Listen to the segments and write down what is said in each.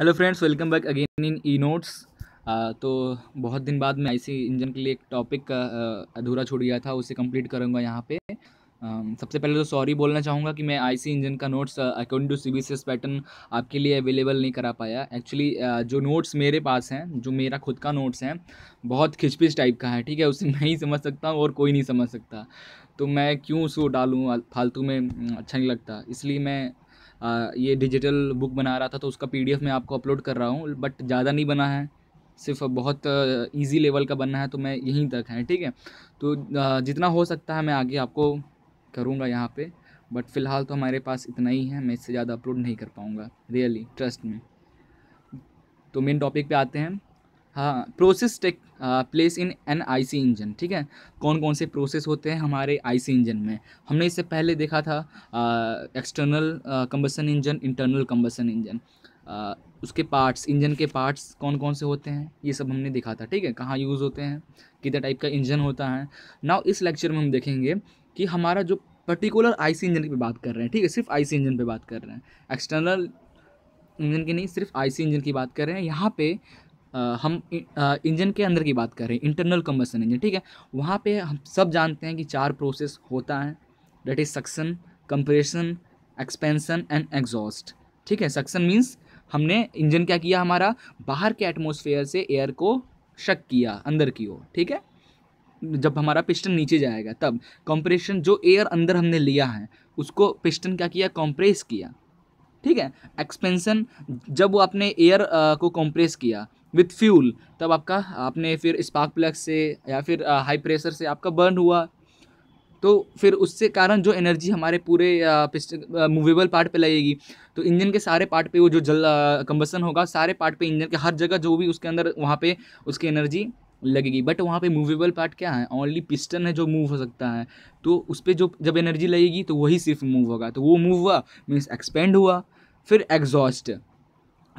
Hello friends welcome back again in E notes तो बहुत दिन बाद मैं आईसी इंजन के लिए एक टॉपिक का uh, uh, अधूरा छोड़ गया था उसे कंप्लीट करूँगा यहाँ पे um, सबसे पहले तो सॉरी बोलना चाहूँगा कि मैं आईसी इंजन का notes according to C pattern आपके लिए अवेलेबल नहीं करा पाया एक्चुअली uh, जो नोट्स मेरे पास हैं जो मेरा खुद का नोट्स हैं बहुत खिचपिच टाइप का है ठीक है उसे मैं ही समझ सकता हूँ और कोई नहीं समझ सकता तो मैं क्यों उसको डालूँ फालतू में हम्म, अच्छा नहीं लगता इसलिए मैं ये डिजिटल बुक बना रहा था तो उसका पीडीएफ मैं आपको अपलोड कर रहा हूँ बट ज़्यादा नहीं बना है सिर्फ बहुत इजी लेवल का बनना है तो मैं यहीं तक है ठीक है तो जितना हो सकता है मैं आगे आपको करूँगा यहाँ पे बट फ़िलहाल तो हमारे पास इतना ही है मैं इससे ज़्यादा अपलोड नहीं कर पाऊँगा रियली ट्रस्ट में तो मेन टॉपिक पे आते हैं हाँ process take place in an IC engine ठीक है कौन कौन से प्रोसेस होते हैं हमारे आईसी इंजन में हमने इससे पहले देखा था external combustion engine internal combustion engine उसके पार्ट्स इंजन के पार्ट्स कौन कौन से होते हैं ये सब हमने देखा था ठीक है कहाँ यूज़ होते हैं कितने टाइप का इंजन होता है नाउ इस लेक्चर में हम देखेंगे कि हमारा जो पर्टिकुलर आईसी इंजन की बात कर रहे हैं ठीक है सिर्फ आईसी इंजन पे बात कर रहे हैं एक्सटर्नल इंजन की नहीं सिर्फ आईसी इंजन की बात कर रहे हैं यहाँ पे हम इंजन के अंदर की बात कर रहे हैं इंटरनल कम्बसन इंजन ठीक है वहाँ पे हम सब जानते हैं कि चार प्रोसेस होता है that is suction compression expansion and exhaust ठीक है सक्सन मीन्स हमने इंजन क्या किया हमारा बाहर के एटमोसफेयर से एयर को शक किया अंदर की ओर ठीक है जब हमारा पिस्टन नीचे जाएगा तब कंप्रेशन जो एयर अंदर हमने लिया है उसको पिस्टन क्या किया कंप्रेस किया ठीक है एक्सपेंसन जब वो अपने एयर को कंप्रेस किया विथ फ्यूल तब आपका आपने फिर स्पार्क प्लग से या फिर हाई प्रेशर से आपका बर्न हुआ तो फिर उससे कारण जो एनर्जी हमारे पूरे मूवेबल पार्ट पे लगेगी तो इंजन के सारे पार्ट पे वो जो जल कम्बसन होगा सारे पार्ट पे इंजन के हर जगह जो भी उसके अंदर वहाँ पे उसकी एनर्जी लगेगी बट वहाँ पे मूवेबल पार्ट क्या है ओनली पिस्टन है जो मूव हो सकता है तो उस पर जो जब एनर्जी लगेगी तो वही सिर्फ मूव होगा तो वो मूव हुआ मीन्स एक्सपेंड हुआ फिर एग्जॉस्ट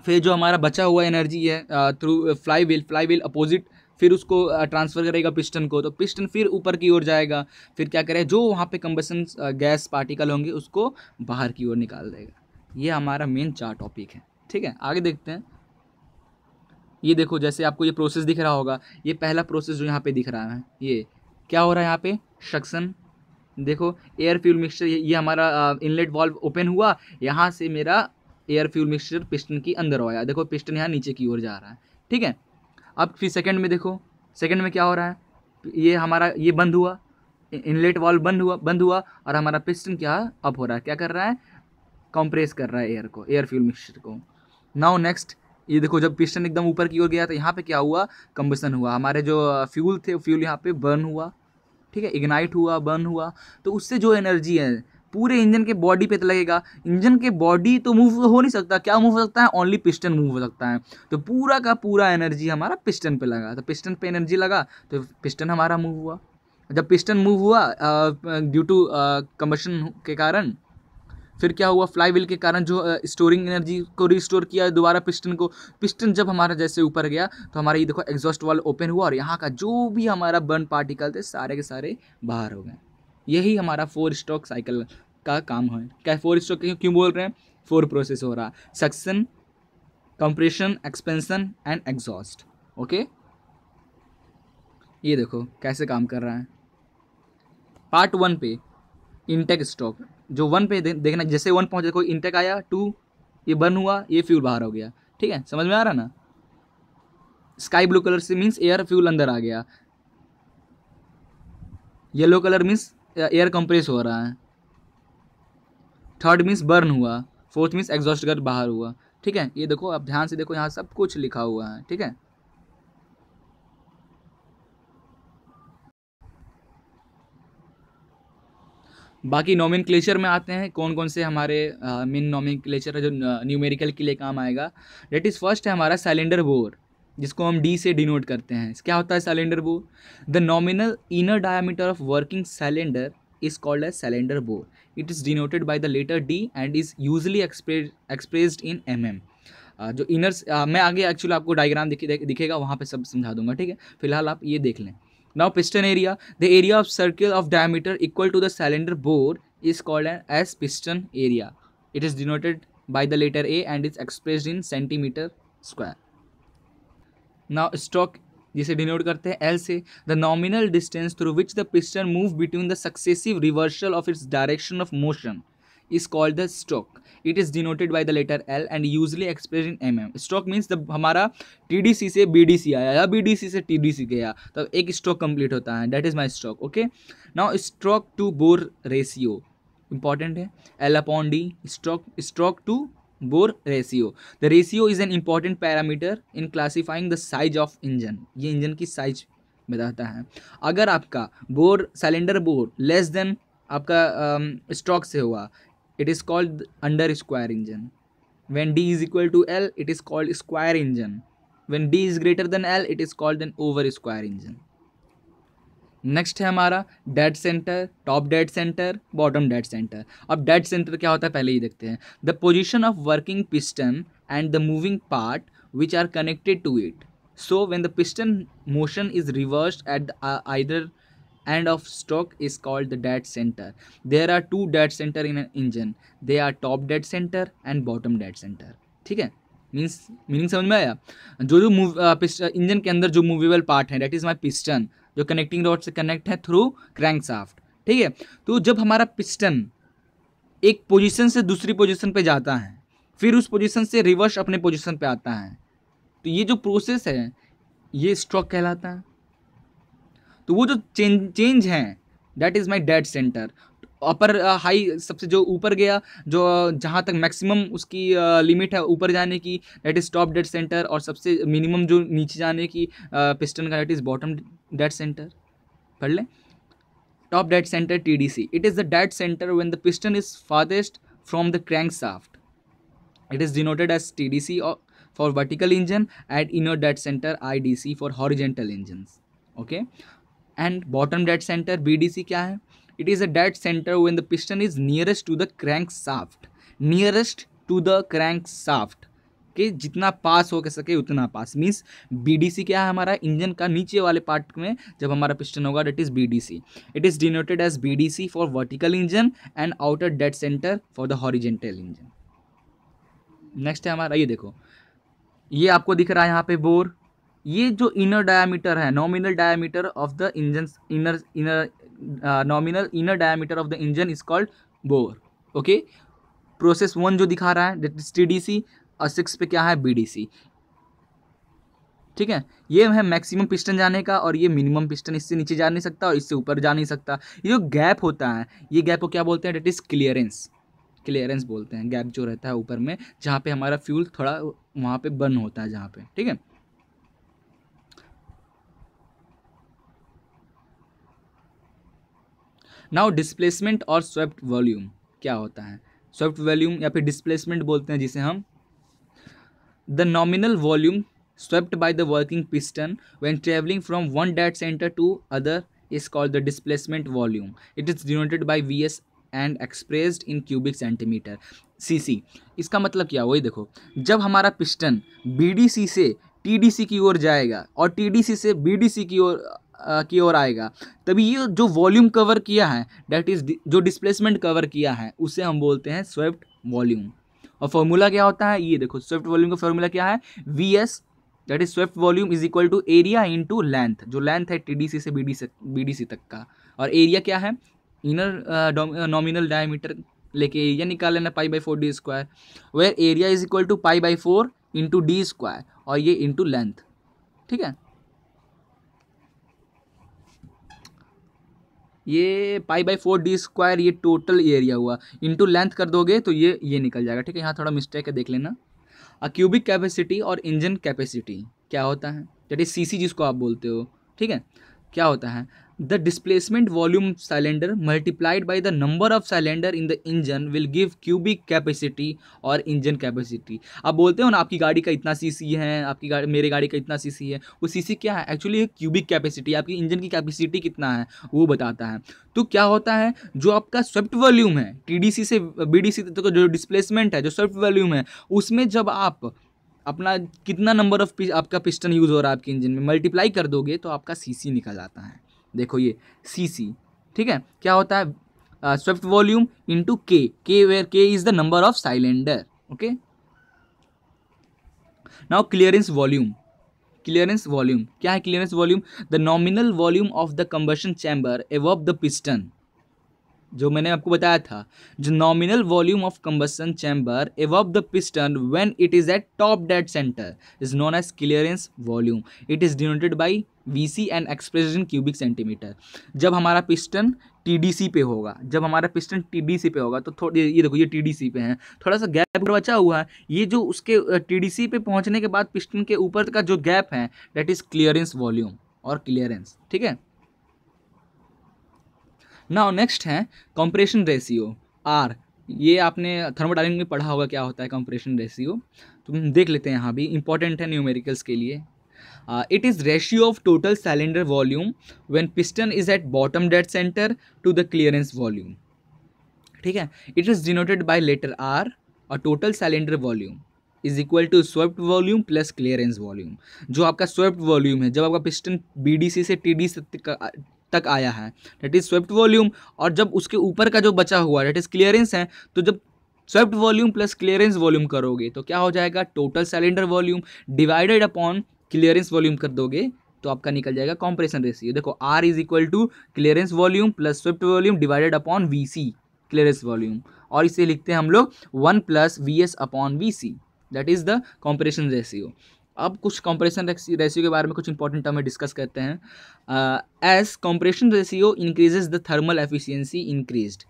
फिर जो हमारा बचा हुआ एनर्जी है through flywheel flywheel opposite फिर उसको ट्रांसफ़र uh, करेगा पिस्टन को तो पिस्टन फिर ऊपर की ओर जाएगा फिर क्या करेगा जो वहाँ पे कंबसन गैस पार्टिकल होंगे उसको बाहर की ओर निकाल देगा ये हमारा मेन चार टॉपिक है ठीक है आगे देखते हैं ये देखो जैसे आपको ये प्रोसेस दिख रहा होगा ये पहला प्रोसेस जो यहाँ पे दिख रहा है ये क्या हो रहा है यहाँ पे शक्सन देखो एयर फ्यूल मिक्सचर ये, ये हमारा इनलेट वॉल्व ओपन हुआ यहाँ से मेरा एयर फ्यूल मिक्सचर पिस्टन के अंदर हो आया देखो पिस्टन यहाँ नीचे की ओर जा रहा है ठीक है अब फिर सेकेंड में देखो सेकेंड में क्या हो रहा है ये हमारा ये बंद हुआ इनलेट वाल्व बंद हुआ बंद हुआ और हमारा पिस्टन क्या अप हो रहा है क्या कर रहा है कंप्रेस कर रहा है एयर को एयर फ्यूल मिक्सचर को नाउ नेक्स्ट ये देखो जब पिस्टन एकदम ऊपर की ओर गया तो यहाँ पे क्या हुआ कंबसन हुआ हमारे जो फ्यूल थे फ्यूल यहाँ पे बर्न हुआ ठीक है इग्नाइट हुआ बर्न हुआ तो उससे जो एनर्जी है पूरे इंजन के बॉडी पे तो लगेगा इंजन के बॉडी तो मूव हो नहीं सकता क्या मूव हो सकता है ओनली पिस्टन मूव हो सकता है तो पूरा का पूरा एनर्जी हमारा पिस्टन पे लगा तो पिस्टन पे एनर्जी लगा तो पिस्टन हमारा मूव हुआ जब पिस्टन मूव हुआ ड्यू टू कम्बशन के कारण फिर क्या हुआ फ्लाई व्हील के कारण जो स्टोरिंग एनर्जी को रिस्टोर किया दोबारा पिस्टन को पिस्टन जब हमारा जैसे ऊपर गया तो हमारा ये देखो एग्जॉस्ट वाल ओपन हुआ और यहाँ का जो भी हमारा बर्न पार्टिकल थे सारे के सारे बाहर हो गए यही हमारा फोर स्ट्रोक साइकिल का काम है क्या फोर स्ट्रोक क्यों बोल रहे हैं फोर प्रोसेस हो रहा है suction compression expansion and exhaust okay ये देखो कैसे काम कर रहा है पार्ट वन पे इंटेक स्टॉक जो वन पे दे, देखना जैसे वन पहुंचे देखो इंटेक आया टू ये बर्न हुआ ये फ्यूल बाहर हो गया ठीक है समझ में आ रहा ना स्काई ब्लू कलर से मीन्स एयर फ्यूल अंदर आ गया yellow colour means air compress हो रहा है थर्ड मीन्स बर्न हुआ फोर्थ मीन्स एग्जॉस्ट कर बाहर हुआ ठीक है ये देखो आप ध्यान से देखो यहाँ सब कुछ लिखा हुआ है ठीक है बाकी नॉमिन क्लेचर में आते हैं कौन कौन से हमारे मेन नॉमिन क्लेचर है जो न्यूमेरिकल के लिए काम आएगा डेट इज़ फर्स्ट है हमारा सैलेंडर बोर जिसको हम डी से डिनोट करते हैं क्या होता है cylinder bore the nominal inner diameter of working cylinder is called as cylinder bore. It is denoted by the letter D and is usually express, expressed in mm. Uh, जो inner uh, मैं आगे actually आपको diagram दिखे, दिखे, दिखेगा वहाँ पे सब समझा दूंगा ठीक है फिलहाल आप ये देख लें now piston area the area of circle of diameter equal to the cylinder bore is called an as piston area it is denoted by the letter A and is expressed in centimetre square now stroke जिसे denote करते हैं L से the nominal distance through which the piston move between the successive reversal of its direction of motion is called the stroke it is denoted by the letter L and usually express in M M stroke means जब हमारा T D C से B D सी आया या B D C से T D सी गया तब तो एक स्ट्रोक कंप्लीट होता है that is my stroke okay now stroke to bore ratio important है L upon D stroke stroke to bore ratio the ratio is an important parameter in classifying the size of engine ये engine की size बताता है अगर आपका bore cylinder bore less than आपका stroke um, से हुआ it is called under square engine when D is equal to L it is called square engine when D is greater than L it is called an over square engine next है हमारा dead centre top dead centre bottom dead centre अब dead centre क्या होता है पहले ही देखते हैं the position of working piston and the moving part which are connected to it so when the piston motion is reverse at the either end of stroke is called the dead centre there are to dead centre in an engine they are top dead centre and bottom dead centre ठीक है means meaning समझ में आया जो जो move engine uh, uh, के अंदर जो मूवेबल पार्ट है डेट इज़ माई पिस्टन जो कनेक्टिंग रॉड से कनेक्ट है थ्रू साफ्ट ठीक है तो जब हमारा पिस्टन एक पोजीशन से दूसरी पोजीशन पे जाता है फिर उस पोजीशन से रिवर्स अपने पोजीशन पे आता है तो ये जो प्रोसेस है ये स्ट्रोक कहलाता है तो वो जो चेंज चेंज है that is my dead centre upper high uh, सबसे जो ऊपर गया जो uh, जहाँ तक मैक्सिमम उसकी लिमिट uh, है ऊपर जाने की that is top dead centre और सबसे मिनिमम जो नीचे जाने की पिस्टन का that is bottom dead centre पढ़ लें top dead centre T D C it is the dead centre when the piston is farthest from the crankshaft it is denoted as T D C for vertical engine at inner dead centre I D C for horizontal engine okay and bottom dead centre B D C क्या है it is a dead centre when the piston is nearest to the crankshaft nearest to the crankshaft के जितना पास हो सके उतना पास means सी क्या है हमारा इंजन का नीचे वाले पार्ट में जब हमारा पिस्टन होगा that is C it is denoted as C for vertical engine and outer dead centre for the horizontal engine next है हमारा ये देखो ये आपको दिख रहा है यहाँ पे बोर ये जो इनर डायामीटर है nominal diameter of the engine inner inner nominal inner diameter of the engine is called bore okay process one जो दिखा रहा है that is T D C और सिक्स पे क्या है बी डी सी ठीक है ये है मैक्सिमम पिस्टन जाने का और ये मिनिमम पिस्टन इससे नीचे जा नहीं सकता और इससे ऊपर जा नहीं सकता ये जो गैप होता है ये गैप को क्या बोलते हैं डेट इज़ क्लियरेंस क्लियरेंस बोलते हैं गैप जो रहता है ऊपर में जहाँ पे हमारा फ्यूल थोड़ा वहाँ पे बर्न होता है जहाँ पे ठीक है नाउ डिस्प्लेसमेंट और स्वेप्ट वॉल्यूम क्या होता है स्वेप्ट वॉल्यूम या फिर डिस्प्लेसमेंट बोलते हैं जिसे हम the nominal volume swept by working piston piston travelling traveling one one centre to other is called the displacement displacement it is is by V S and expressed in cubic centimetre C इसका मतलब क्या वही देखो जब हमारा piston सी से सी की ओर जाएगा और सी से सी की ओर की ओर आएगा तभी ये जो वॉल्यूम कवर किया है डैट इज़ जो डिस्प्लेसमेंट कवर किया है उसे हम बोलते हैं स्वेप्ट वॉल्यूम और फॉर्मूला क्या होता है ये देखो स्वेप्ट वॉल्यूम का फॉर्मूला क्या है V S that is swept volume is equal to area into length जो लेंथ है सी से बी डी तक का और एरिया क्या है इनर नॉमिनल डायमीटर लेके एरिया निकाल लेना pi by four D square where area is equal to pi by four into D square और ये इंटू लेंथ ठीक है ये pi by four D square ये टोटल एरिया हुआ इंटू लेंथ कर दोगे तो ये ये निकल जाएगा ठीक है यहाँ थोड़ा मिस्टेक है देख लेना अ क्यूबिक कैपेसिटी और इंजन कैपेसिटी क्या होता है जैसे सी सी जिसको आप बोलते हो ठीक है क्या होता है the displacement volume cylinder multiplied by the number of cylinder in the engine will give cubic capacity और इंजन कैपेसिटी आप बोलते हो ना आपकी गाड़ी का इतना सी सी है आपकी गाड़ी मेरे गाड़ी का इतना सी सी है वो सी सी क्या है एक्चुअली क्यूबिक कैपेसिटी आपकी इंजन की कैपेसिटी कितना है वो बताता है तो क्या होता है जो आपका स्विफ्ट वॉल्यूम है टी डी सी से सी तक जो डिस्प्लेसमेंट है जो स्विफ्ट वॉल्यूम है उसमें जब आप अपना कितना नंबर ऑफ आपका पिस्टन यूज़ हो रहा है आपके इंजन में मल्टीप्लाई कर दोगे तो आपका सी सी निकल आता है देखो ये सी सी ठीक है क्या होता है स्विफ्ट वॉल्यूम इंटू के K where K is the number of cylinder okay now clearance volume clearance volume क्या है clearance volume the nominal volume of the combustion chamber above the piston जो मैंने आपको बताया था जो nominal volume of combustion chamber above the piston when it is at top dead centre is known as clearance volume it is denoted by V C and in cubic centimetre जब हमारा piston T D सी पे होगा जब हमारा piston T D सी पे होगा तो थोड़ी ये देखो ये टी डी सी पे है थोड़ा सा गैप बचा हुआ है ये जो उसके टी डी सी पे पहुंचने के बाद पिस्टन के ऊपर का जो गैप है डेट इज़ क्लियरेंस वॉल्यूम और क्लियरेंस ठीक है नाउ नेक्स्ट है कंप्रेशन रेशियो आर ये आपने थर्मोडाइनिक में पढ़ा होगा क्या होता है कंप्रेशन रेशियो तो हम देख लेते हैं यहाँ भी इंपॉर्टेंट है न्यूमेरिकल्स के लिए it is ratio of total cylinder volume when piston is at bottom dead centre to the clearance volume ठीक है it is denoted by letter R और total cylinder volume is equal to swept volume plus clearance volume जो आपका swept volume है जब आपका piston B D C से T D तक आया है डेट इज स्वेप्ट वॉल्यूम और जब उसके ऊपर का जो बचा हुआ डेट इज क्लियरेंस है तो जब swept volume plus clearance volume करोगे तो क्या हो जाएगा total cylinder volume divided upon clearance volume कर दोगे तो आपका निकल जाएगा कॉम्प्रेशन रेशियो देखो R is equal to clearance volume plus swept volume divided upon V C clearance volume और इसे लिखते हैं हम लोग one plus V S upon V C that is the compression ratio अब कुछ कंप्रेशन रेशियो के बारे में कुछ इंपॉर्टेंट टर्म डिस्कस करते हैं as compression ratio increases the thermal efficiency increased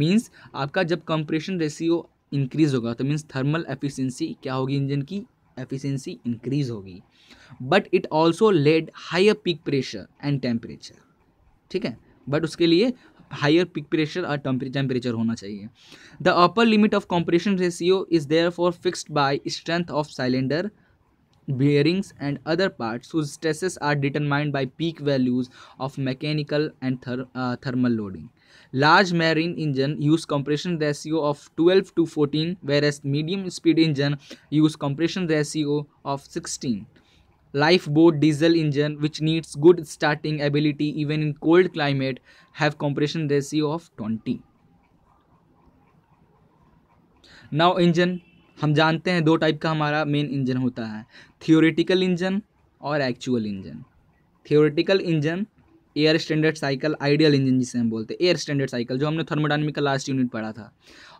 means आपका जब कंप्रेशन रेशियो इंक्रीज होगा तो मीन्स थर्मल एफिशिएंसी क्या होगी इंजन की एफिशिएंसी इंक्रीज होगी but it also lead higher peak pressure and temperature ठीक है बट उसके लिए हायर पिक प्रेशर और टेम्परेचर होना चाहिए the upper limit of compression ratio is therefore fixed by strength of cylinder bearings and other parts whose stresses are determined by peak values of mechanical and ther uh, thermal loading. Large marine engine use compression ratio of 12 to 14 whereas medium speed engine use compression ratio of 16. Lifeboat diesel engine which needs good starting ability even in cold climate have compression ratio of 20. Now engine हम जानते हैं दो type का हमारा main engine होता है theoretical engine और actual engine theoretical engine air standard cycle ideal engine जिसे हम बोलते हैं एयर स्टैंडर्ड साइकिल जो हमने थर्मोडाइनमिक का लास्ट यूनिट पढ़ा था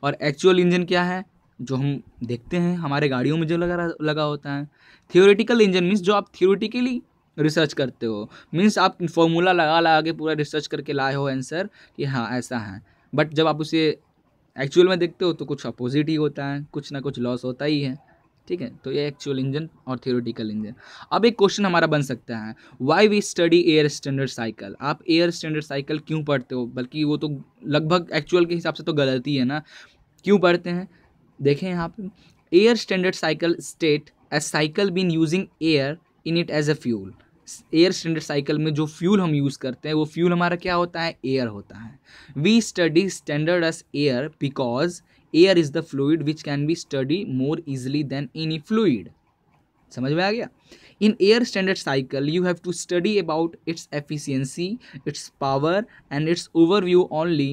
और एक्चुअल इंजन क्या है जो हम देखते हैं हमारे गाड़ियों में जो लगा लगा होता है थियोरेटिकल इंजन मीन्स जो आप थियोरेटिकली रिसर्च करते हो मीन्स आप फॉर्मूला लगा लगा के पूरा रिसर्च करके लाए हो आंसर कि हाँ ऐसा है बट जब आप उसे एक्चुअल में देखते हो तो कुछ अपोजिट ही होता है कुछ ना कुछ लॉस होता ही है ठीक है तो ये एक्चुअल इंजन और थियोरिटिकल इंजन अब एक क्वेश्चन हमारा बन सकता है why we study air standard cycle आप एयर स्टैंडर्ड साइकिल क्यों पढ़ते हो बल्कि वो तो लगभग एक्चुअल के हिसाब से तो गलती है ना क्यों पढ़ते हैं देखें यहाँ पे air standard cycle state a cycle been using air in it as a fuel air standard cycle में जो फ्यूल हम यूज़ करते हैं वो फ्यूल हमारा क्या होता है एयर होता है we study standard as air because air is the fluid which can be study more easily than any fluid समझ में आ गया in air standard cycle you have to study about its efficiency its power and its overview only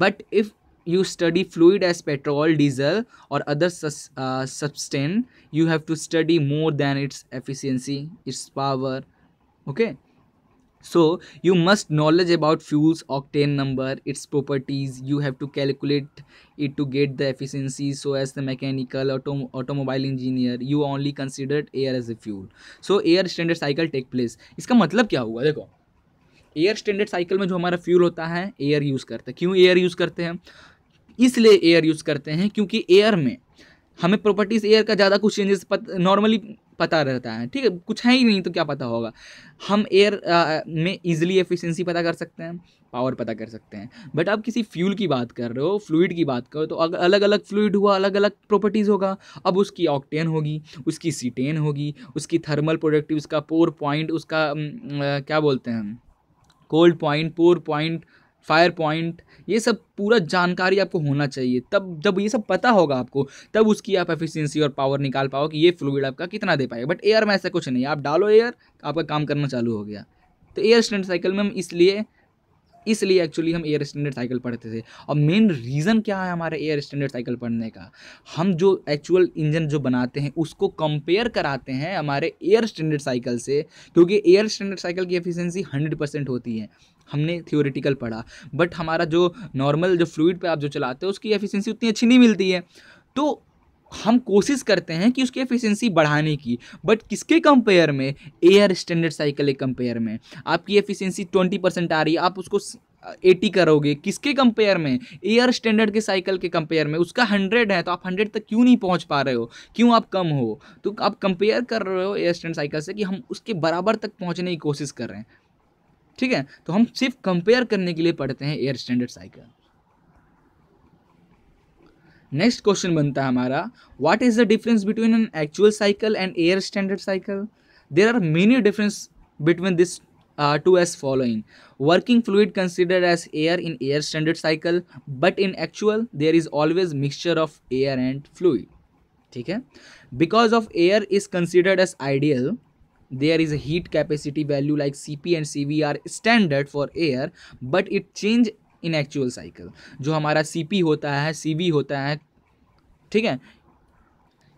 but if you study fluid as petrol diesel और other substance you have to study more than its efficiency its power okay so you must knowledge about fuels ten number its properties you have to calculate it to get the efficiency so as the mechanical automobile engineer you only considered air as a fuel so air standard cycle take place इसका मतलब क्या हुआ देखो air standard cycle में जो हमारा fuel होता है एयर यूज़ करते हैं क्यों एयर यूज़ करते हैं इसलिए एयर यूज़ करते हैं क्योंकि एयर में हमें प्रॉपर्टीज़ एयर का ज़्यादा कुछ चेंजेस पत, नॉर्मली पता रहता है ठीक है कुछ है ही नहीं तो क्या पता होगा हम एयर में इजीली एफिशिएंसी पता कर सकते हैं पावर पता कर सकते हैं बट आप किसी फ्यूल की बात कर रहे हो फ्लूड की बात करो तो अलग अलग फ्लूड हुआ अलग अलग प्रॉपर्टीज़ होगा अब उसकी ऑक्टेन होगी उसकी सीटेन होगी उसकी थर्मल प्रोडक्टिव उसका पोर पॉइंट उसका न, न, क्या बोलते हैं cold point pour point fire point ये सब पूरा जानकारी आपको होना चाहिए तब जब ये सब पता होगा आपको तब उसकी आप एफिशिएंसी और पावर निकाल पाओ कि ये फ्लूड आपका कितना दे पाएगा बट एयर में ऐसा कुछ नहीं आप डालो एयर आपका काम करना चालू हो गया तो एयर स्टैंड साइकिल में हम इसलिए इसलिए एक्चुअली हम एयर स्टैंडर्ड साइकिल पढ़ते थे और मेन रीज़न क्या है हमारे एयर स्टैंडर्ड साइकिल पढ़ने का हम जो एक्चुअल इंजन जो बनाते हैं उसको कंपेयर कराते हैं हमारे एयर स्टैंडर्ड साइकिल से क्योंकि एयर स्टैंडर्ड साइकिल की एफिशिएंसी हंड्रेड होती है हमने थियोरेटिकल पढ़ा बट हमारा जो नॉर्मल जो फ्लूड पे आप जो चलाते हो उसकी एफिशिएंसी उतनी अच्छी नहीं मिलती है तो हम कोशिश करते हैं कि उसकी एफिशिएंसी बढ़ाने की बट किसके कंपेयर में एयर स्टैंडर्ड साइकिल के कंपेयर में आपकी एफिशिएंसी ट्वेंटी परसेंट आ रही है आप उसको एटी करोगे किसके कंपेयर में एयर स्टैंडर्ड के साइकिल के कंपेयर में उसका हंड्रेड है तो आप हंड्रेड तक क्यों नहीं पहुंच पा रहे हो क्यों आप कम हो तो आप कंपेयर कर रहे हो एयर स्टैंडर्ड साइकिल से कि हम उसके बराबर तक पहुंचने की कोशिश कर रहे हैं ठीक है तो हम सिर्फ कंपेयर करने के लिए पढ़ते हैं air standard cycle next question बनता है हमारा what is the difference between an actual cycle and air standard cycle there are many difference between this two as following working fluid considered as air in air standard cycle but in actual there is always mixture of air and fluid ठीक है because of air is considered as ideal there is a heat capacity value like C P and C V are standard for air but it change in actual cycle जो हमारा सी होता है सी होता है ठीक है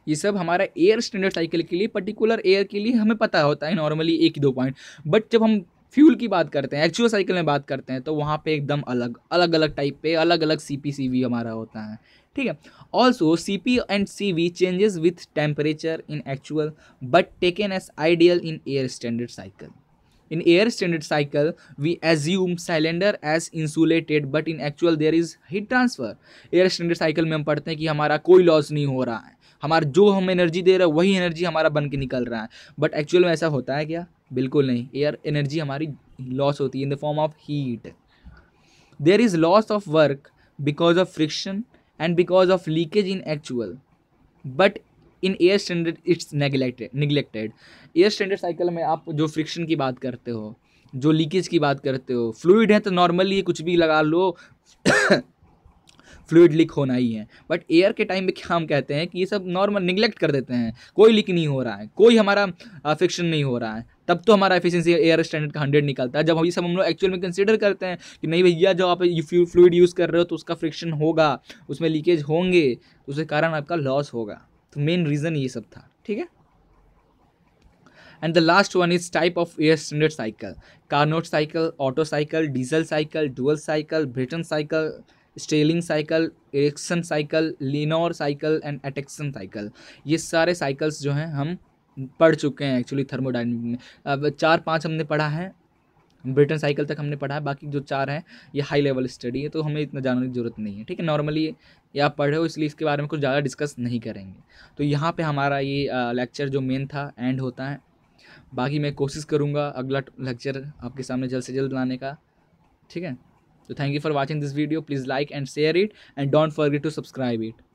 ये सब हमारा एयर स्टैंडर्ड साइकिल के लिए पर्टिकुलर एयर के लिए हमें पता होता है नॉर्मली एक ही दो पॉइंट बट जब हम फ्यूल की बात करते हैं एक्चुअल साइकिल में बात करते हैं तो वहाँ पे एकदम अलग अलग अलग टाइप पे अलग अलग सी पी सी वी हमारा होता है ठीक है also C P and C V changes with temperature in actual but taken as ideal in air standard cycle in air standard cycle we assume cylinder as insulated but in actual there is heat transfer air standard cycle में हम पढ़ते हैं कि हमारा कोई loss नहीं हो रहा है हमारा जो हम एनर्जी दे रहे हैं वही एनर्जी हमारा बन के निकल रहा है बट एक्चुअल में ऐसा होता है क्या बिल्कुल नहीं एयर एनर्जी हमारी लॉस होती है in the form of heat there is loss of work because of friction and because of leakage in actual but in air standard it's neglected neglected air standard cycle में आप जो friction की बात करते हो जो लीकेज की बात करते हो फ्लूड है तो नॉर्मली कुछ भी लगा लो फ्लूड लीक होना ही है बट एयर के टाइम में क्या हम कहते हैं कि ये सब नॉर्मल निगलेक्ट कर देते हैं कोई लीक नहीं हो रहा है कोई हमारा फ्रिक्शन नहीं हो रहा है तब तो हमारा एफिशिएंसी एयर स्टैंडर्ड का हंड्रेड निकलता है जब हम ये सब हम लोग एक्चुअल में कंसिडर करते हैं कि नहीं भैया जब आप फ्लूड यूज़ कर रहे हो तो उसका फ्रिक्शन होगा उसमें लीकेज होंगे तो उसके कारण आपका लॉस होगा तो मेन रीज़न ये सब था ठीक है and the last one is type of air standard cycle Carnot cycle Otto cycle Diesel cycle dual cycle Brayton cycle Stirling cycle Ericsson cycle Lenoir cycle and Atkinson cycle ये सारे cycles जो हैं हम पढ़ चुके हैं एक्चुअली थर्मोडाइनमिक में अब चार पाँच हमने पढ़ा है ब्रिटन साइकिल तक हमने पढ़ा है बाकी जो चार हैं ये हाई लेवल स्टडी है तो हमें इतना जानने की जरूरत नहीं है ठीक है नॉर्मली ये आप पढ़े हो इसलिए इसके बारे में कुछ ज़्यादा डिस्कस नहीं करेंगे तो यहाँ पे हमारा ये लेक्चर जो मेन था एंड होता है बाकी मैं कोशिश करूँगा अगला लेक्चर आपके सामने जल्द से जल्द लाने का ठीक है तो thank you for watching this video please like and share it and don't forget to subscribe it